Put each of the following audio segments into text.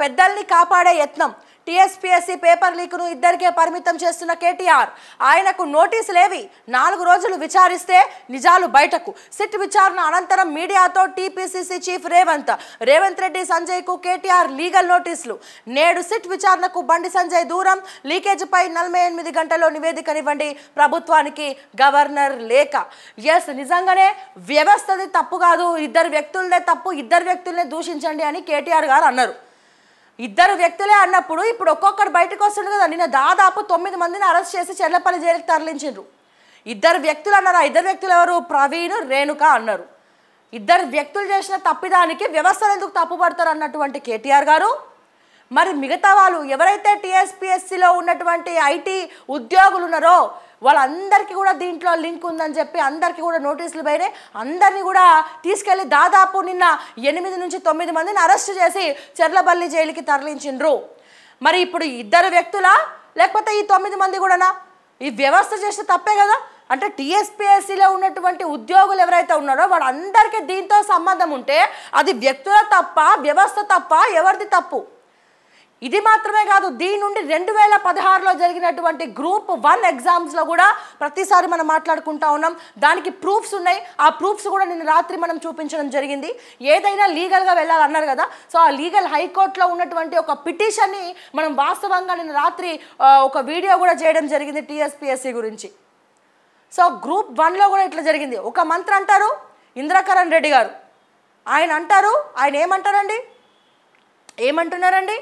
పెద్దల్ని కాపాడే యత్నం టీఎస్పీఎస్సీ పేపర్ ను ఇద్దరికే పరిమితం చేస్తున్న కేటీఆర్ ఆయనకు నోటీసులేవి నాలుగు రోజులు విచారిస్తే నిజాలు బయటకు సిట్ విచారణ అనంతరం మీడియాతో టీపీసీసీ చీఫ్ రేవంత్ రేవంత్ రెడ్డి సంజయ్కు కేటీఆర్ లీగల్ నోటీసులు నేడు సిట్ విచారణకు బండి సంజయ్ దూరం పై నలభై ఎనిమిది గంటల్లో నివేదికనివ్వండి ప్రభుత్వానికి గవర్నర్ లేఖ ఎస్ నిజంగానే వ్యవస్థది తప్పు కాదు ఇద్దరు వ్యక్తులనే తప్పు ఇద్దరు వ్యక్తులనే దూషించండి అని కేటీఆర్ గారు అన్నారు ఇద్దరు వ్యక్తులే అన్నప్పుడు ఇప్పుడు ఒక్కొక్కరు బయటకు వస్తుండే కదా నిన్న దాదాపు తొమ్మిది మందిని అరెస్ట్ చేసి చెర్లపల్లి జైలుకి తరలించారు ఇద్దరు వ్యక్తులు అన్నారు ఆ ఇద్దరు వ్యక్తులు ఎవరు ప్రవీణ్ రేణుక అన్నారు ఇద్దరు వ్యక్తులు చేసిన తప్పిదానికి వ్యవస్థలు ఎందుకు తప్పుపడతారు అన్నటువంటి కేటీఆర్ గారు మరి మిగతా వాళ్ళు ఎవరైతే టీఎస్పీఎస్సీలో ఉన్నటువంటి ఐటీ ఉద్యోగులు ఉన్నారో వాళ్ళందరికీ కూడా దీంట్లో లింక్ ఉందని చెప్పి అందరికీ కూడా నోటీసులు పోయినాయి అందరినీ కూడా తీసుకెళ్లి దాదాపు నిన్న ఎనిమిది నుంచి తొమ్మిది మందిని అరెస్ట్ చేసి చెర్లబల్లి జైలుకి తరలించిండ్రు మరి ఇప్పుడు ఇద్దరు వ్యక్తులా లేకపోతే ఈ తొమ్మిది మంది కూడానా ఈ వ్యవస్థ చేస్తే తప్పే కదా అంటే టీఎస్పీఎస్సీలో ఉన్నటువంటి ఉద్యోగులు ఎవరైతే ఉన్నారో వాళ్ళందరికీ దీంతో సంబంధం ఉంటే అది వ్యక్తుల తప్ప వ్యవస్థ తప్ప ఎవరిది తప్పు ఇది మాత్రమే కాదు దీని నుండి రెండు వేల పదహారులో జరిగినటువంటి గ్రూప్ వన్ ఎగ్జామ్స్లో కూడా ప్రతిసారి మనం మాట్లాడుకుంటా ఉన్నాం దానికి ప్రూఫ్స్ ఉన్నాయి ఆ ప్రూఫ్స్ కూడా నిన్న రాత్రి మనం చూపించడం జరిగింది ఏదైనా లీగల్గా వెళ్ళాలన్నారు కదా సో ఆ లీగల్ హైకోర్టులో ఉన్నటువంటి ఒక పిటిషన్ని మనం వాస్తవంగా నిన్న రాత్రి ఒక వీడియో కూడా చేయడం జరిగింది టీఎస్పిఎస్సి గురించి సో గ్రూప్ వన్లో కూడా ఇట్లా జరిగింది ఒక మంత్రి అంటారు ఇంద్రకరణ్ రెడ్డి గారు ఆయన అంటారు ఆయన ఏమంటారండి ఏమంటున్నారండి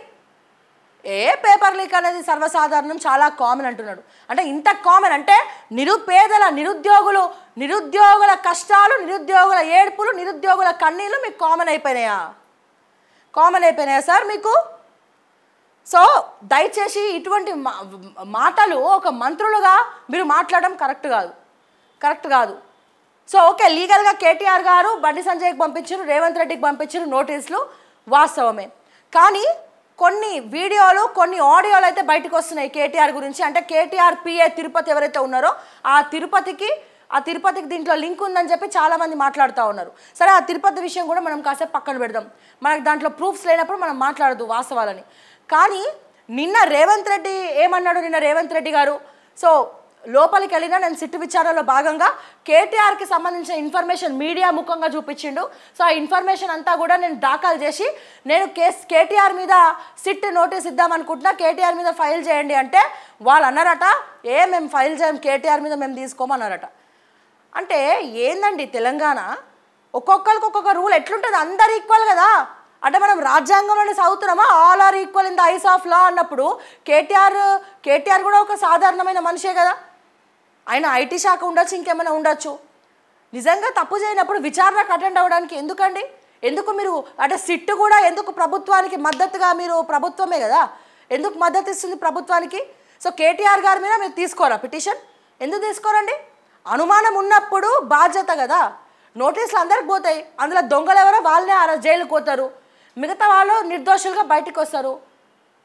ఏ పేపర్ లీక్ అనేది సర్వసాధారణం చాలా కామన్ అంటున్నాడు అంటే ఇంత కామన్ అంటే నిరుపేదల నిరుద్యోగులు నిరుద్యోగుల కష్టాలు నిరుద్యోగుల ఏడుపులు నిరుద్యోగుల కన్నీళ్ళు మీకు కామన్ అయిపోయినాయా కామన్ అయిపోయినాయా సార్ మీకు సో దయచేసి ఇటువంటి మాటలు ఒక మంత్రులుగా మీరు మాట్లాడడం కరెక్ట్ కాదు కరెక్ట్ కాదు సో ఓకే లీగల్గా కేటీఆర్ గారు బండి సంజయ్కి పంపించారు రేవంత్ రెడ్డికి పంపించారు నోటీసులు వాస్తవమే కానీ కొన్ని వీడియోలు కొన్ని ఆడియోలు అయితే బయటకు వస్తున్నాయి కేటీఆర్ గురించి అంటే కేటీఆర్ పిఏ తిరుపతి ఎవరైతే ఉన్నారో ఆ తిరుపతికి ఆ తిరుపతికి దీంట్లో లింక్ ఉందని చెప్పి చాలామంది మాట్లాడుతూ ఉన్నారు సరే ఆ తిరుపతి విషయం కూడా మనం కాసేపు పక్కన పెడదాం మనకు దాంట్లో ప్రూఫ్స్ లేనప్పుడు మనం మాట్లాడదు వాస్తవాలని కానీ నిన్న రేవంత్ రెడ్డి ఏమన్నాడు నిన్న రేవంత్ రెడ్డి గారు సో లోపలికి వెళ్ళినా నేను సిట్టు విచారణలో భాగంగా కేటీఆర్కి సంబంధించిన ఇన్ఫర్మేషన్ మీడియా ముఖంగా చూపించిండు సో ఆ ఇన్ఫర్మేషన్ అంతా కూడా నేను దాఖలు చేసి నేను కేస్ కేటీఆర్ మీద సిట్ నోటీస్ ఇద్దామనుకుంటున్నా కేటీఆర్ మీద ఫైల్ చేయండి అంటే వాళ్ళు అన్నారట ఏ మేము ఫైల్ చేయం కేటీఆర్ మీద మేము తీసుకోమన్నారట అంటే ఏందండి తెలంగాణ ఒక్కొక్కరికి ఒక్కొక్క రూల్ ఎట్లుంటుంది అందరు ఈక్వల్ కదా అంటే మనం రాజ్యాంగం అనేది సాగుతున్నామా all are equal in the eyes of law అన్నప్పుడు కేటీఆర్ కేటీఆర్ కూడా ఒక సాధారణమైన మనిషే కదా ఆయన ఐటీ శాఖ ఉండొచ్చు ఇంకేమైనా ఉండొచ్చు నిజంగా తప్పు చేయనప్పుడు విచారణకు అటెండ్ అవ్వడానికి ఎందుకండి ఎందుకు మీరు అంటే సిట్ కూడా ఎందుకు ప్రభుత్వానికి మద్దతుగా మీరు ప్రభుత్వమే కదా ఎందుకు మద్దతు ఇస్తుంది ప్రభుత్వానికి సో కేటీఆర్ గారి మీద మీరు తీసుకోరా పిటిషన్ ఎందుకు తీసుకోరండి అనుమానం ఉన్నప్పుడు బాధ్యత కదా నోటీసులు అందరికి పోతాయి అందులో దొంగలు ఎవరో వాళ్ళనే ఆ జైలుకు పోతారు మిగతా వాళ్ళు నిర్దోషులుగా బయటకు వస్తారు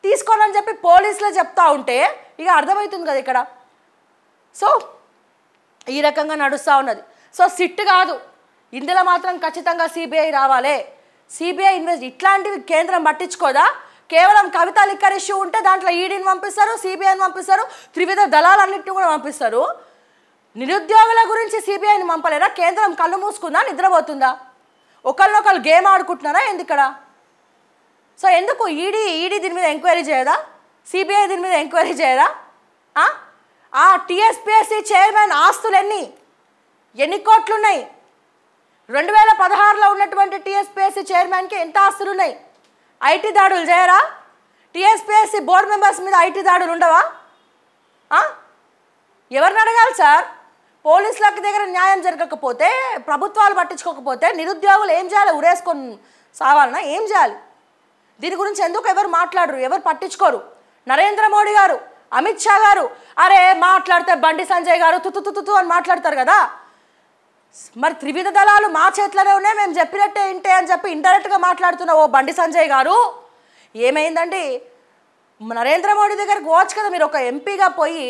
తీసుకోరని చెప్పి పోలీసులు చెప్తా ఉంటే ఇక అర్థమవుతుంది కదా ఇక్కడ సో ఈ రకంగా నడుస్తూ ఉన్నది సో సిట్ కాదు ఇందులో మాత్రం ఖచ్చితంగా సిబిఐ రావాలే సిబిఐ ఇన్వెస్ట్ ఇట్లాంటివి కేంద్రం పట్టించుకోదా కేవలం కవిత లిక్కర్ ఇష్యూ ఉంటే దాంట్లో ఈడీని పంపిస్తారు సిబిఐని పంపిస్తారు త్రివిధ దళాలన్నింటినీ కూడా పంపిస్తారు నిరుద్యోగుల గురించి సిబిఐని పంపలేరా కేంద్రం కళ్ళు మూసుకుందా నిద్రపోతుందా ఒకళ్ళొకళ్ళు గేమ్ ఆడుకుంటున్నారా ఎందుకడ సో ఎందుకు ఈడీ ఈడీ దీని మీద ఎంక్వైరీ చేయదా సిబిఐ దీని మీద ఎంక్వైరీ చేయదా ఆ టీఎస్పీఎస్సీ చైర్మన్ ఆస్తులు ఎన్ని ఎన్ని కోట్లున్నాయి రెండు వేల పదహారులో ఉన్నటువంటి టిఎస్పిఎస్సి చైర్మన్కి ఎంత ఆస్తులు ఉన్నాయి ఐటీ దాడులు చేయరా టీఎస్పీఎస్సీ బోర్డు మెంబర్స్ మీద ఐటీ దాడులు ఉండవా ఎవరిని అడగాలి సార్ పోలీసులకు దగ్గర న్యాయం జరగకపోతే ప్రభుత్వాలు పట్టించుకోకపోతే నిరుద్యోగులు ఏం చేయాలి ఉరేసుకొని సావాలన్నా ఏం చేయాలి దీని గురించి ఎందుకు ఎవరు మాట్లాడరు ఎవరు పట్టించుకోరు నరేంద్ర మోడీ గారు అమిత్ షా గారు అరే మాట్లాడితే బండి సంజయ్ గారు తుతు తుతు అని మాట్లాడతారు కదా మరి త్రివిధ దళాలు మా చేతిలోనే ఉన్నాయి మేము చెప్పినట్టే ఇంటే అని చెప్పి ఇండైరెక్ట్గా మాట్లాడుతున్న ఓ బండి సంజయ్ గారు ఏమైందండి నరేంద్ర మోడీ దగ్గర పోవచ్చు కదా మీరు ఒక ఎంపీగా పోయి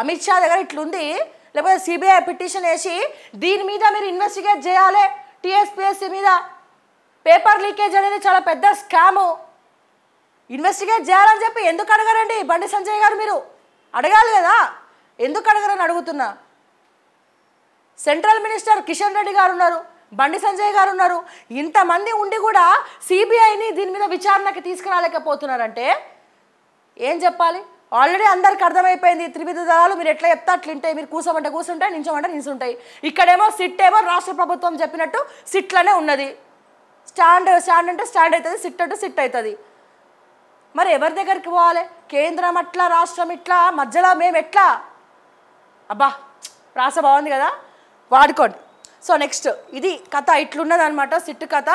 అమిత్ షా దగ్గర ఇట్లుంది లేకపోతే సిబిఐ పిటిషన్ వేసి దీని మీద మీరు ఇన్వెస్టిగేట్ చేయాలి టీఎస్పిఎస్సి మీద పేపర్ లీకేజ్ అనేది చాలా పెద్ద స్కాము ఇన్వెస్టిగేట్ చేయాలని చెప్పి ఎందుకు అడగరండి బండి సంజయ్ గారు మీరు అడగాలి కదా ఎందుకు అడగరని అడుగుతున్నా సెంట్రల్ మినిస్టర్ కిషన్ రెడ్డి గారు ఉన్నారు బండి సంజయ్ గారు ఉన్నారు ఇంతమంది ఉండి కూడా సిబిఐని దీని మీద విచారణకి తీసుకురాలేకపోతున్నారంటే ఏం చెప్పాలి ఆల్రెడీ అందరికి అర్థమైపోయింది త్రివిధ దళాలు మీరు ఎట్లా చెప్తా అట్లుంటాయి మీరు కూసమంటే కూర్చుంటాయి నించమంటే నిల్చుంటాయి ఇక్కడేమో సిట్ ఏమో రాష్ట్ర ప్రభుత్వం చెప్పినట్టు సిట్లనే ఉన్నది స్టాండ్ స్టాండ్ అంటే స్టాండ్ అవుతుంది సిట్ అంటే సిట్ అవుతుంది మరి ఎవరి దగ్గరికి పోవాలి కేంద్రం అట్లా రాష్ట్రం ఇట్లా మధ్యలో మేము ఎట్లా అబ్బా రాస బాగుంది కదా వాడుకోండి సో నెక్స్ట్ ఇది కథ ఇట్లున్నదనమాట సిట్టు కథ